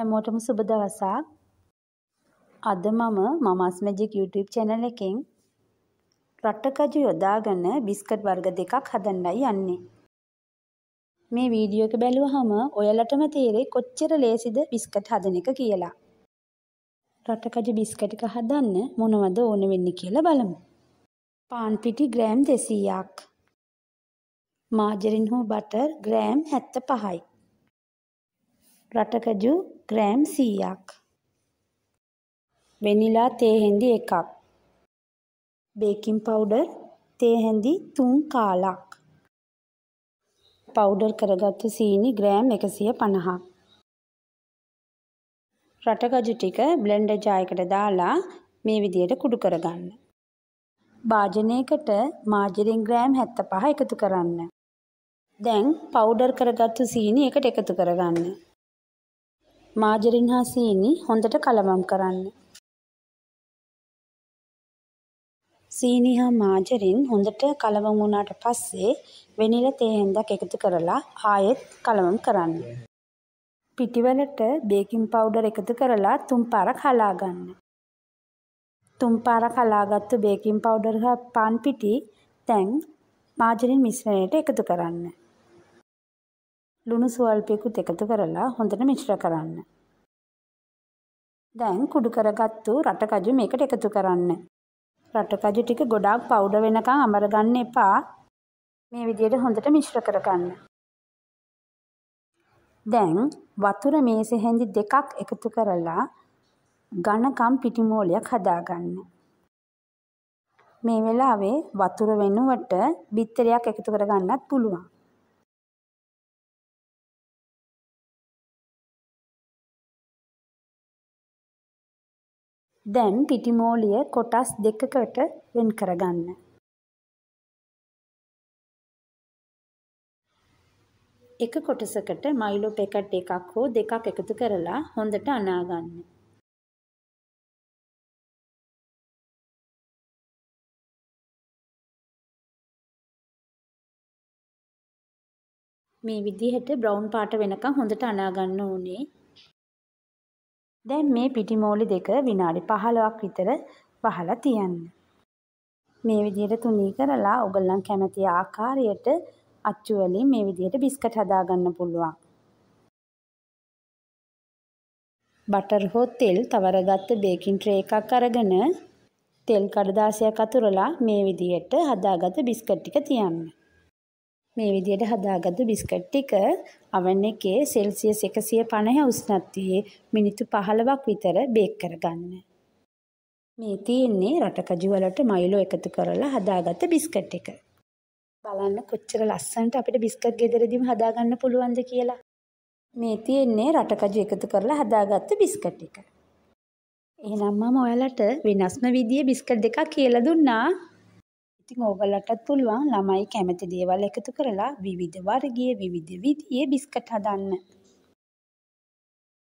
හැමෝටම සුබ දවසක්. අද මම මමස් මැජික් YouTube channel එකෙන් රට්ටකජු යොදාගෙන බිස්කට් වර්ග දෙකක් හදන්නයි යන්නේ. මේ වීඩියෝ එක බැලුවහම ඔයාලටම තේරෙයි කොච්චර ලේසිද බිස්කට් හදන එක කියලා. රට්ටකජු බිස්කට් එක හදන්න මොනවද ඕන වෙන්නේ කියලා බලමු. පාන් පිටි ග්‍රෑම් 200ක්. මාජරින් හෝ බටර් ග්‍රෑම් 75යි. රටකජු ග්‍රෑම් 100ක් වෙනිලා තේ හැඳි එකක් බේකින් පවුඩර් තේ හැඳි 3 කාලක් පවුඩර් කරගත්තු සීනි ග්‍රෑම් 150ක් රටකජු ටික බ්ලෙන්ඩර් ජායකට දාලා මේ විදියට කුඩු කරගන්න. භාජනයකට මාජරින් ග්‍රෑම් 75 එකතු කරන්න. දැන් පවුඩර් කරගත්තු සීනි එකට එකතු කරගන්න. මාජරින් හා සීනි හොඳට කලවම් කරන්න. සීනි හා මාජරින් හොඳට කලවම් වුණාට පස්සේ වෙනිලා තේ හැන්දක් එකතු කරලා ආයෙත් කලවම් කරන්න. පිටිවලට බේකින් පවුඩර් එකතු කරලා තුන් පාරක් හලා ගන්න. තුන් පාරක් හලාගත්තු බේකින් පවුඩර් හා පාන් පිටි දැන් මාජරින් මිශ්‍රණයට එකතු කරන්න. ලුණු ස්වල්පයකුත් එකතු කරලා හොඳට මිශ්‍ර කරන්න. දැන් කුඩු කරගත්තු රටකජු මේකට එකතු කරන්න. රටකජු ටික ගොඩාක් පවුඩර් වෙනකන් අමරගන්න එපා. මේ විදියට හොඳට මිශ්‍ර කරගන්න. දැන් වතුර මේසෙ හැඳි දෙකක් එකතු කරලා ඝනකම් පිටිමෝලයක් හදාගන්න. මේ වෙලාවේ වතුර වෙනුවට බිත්තරයක් එකතු කරගන්නත් පුළුවන්. දැන් පිටිමෝලිය කොටස් දෙකකට වෙන් කරගන්න. එක කොටසකට මයිලෝ පැකට් එකක් හෝ දෙකක් එකතු කරලා හොඳට අනා ගන්න. මේ විදිහට බ්‍රවුන් පාට වෙනකන් හොඳට අනා ගන්න ඕනේ. දැන් මේ පිටිමෝලි දෙක විනාඩි 15ක් විතර වහලා තියන්න. මේ විදිහට තුනී කරලා ඔයගොල්ලන් කැමති ආකාරයට අච්චු වලින් මේ විදිහට බිස්කට් හදාගන්න පුළුවන්. බටර් හෝ තෙල් තවරගත්ත බේකින් ට්‍රේ එකක් අරගෙන තෙල් කඩදාසියක් අතුරලා මේ විදිහට හදාගත්ත බිස්කට් ටික තියන්න. මේ විදියට හදාගත්තු බිස්කට් ටික අවන් එකේ සෙල්සියස් 150 උෂ්ණත්වයේ මිනිත්තු 15ක් විතර බේක් කරගන්න. මේ තියෙන්නේ රටකජු වලට මයිලෝ එකතු කරලා හදාගත්ත බිස්කට් එක. බලන්න කොච්චර ලස්සනට අපිට බිස්කට් ගෙදරදීම හදාගන්න පුළුවන්ද කියලා. මේ තියෙන්නේ රටකජු එකතු කරලා හදාගත්ත බිස්කට් එක. එහෙනම් මම ඔයාලට වෙනස්ම විදිය බිස්කට් දෙකක් කියලා දුන්නා. ඉතින් ඕගලට පුළුවන් ළමයි කැමති දේවල් එකතු කරලා විවිධ වර්ගයේ විවිධ විදියේ බිස්කට් හදන්න.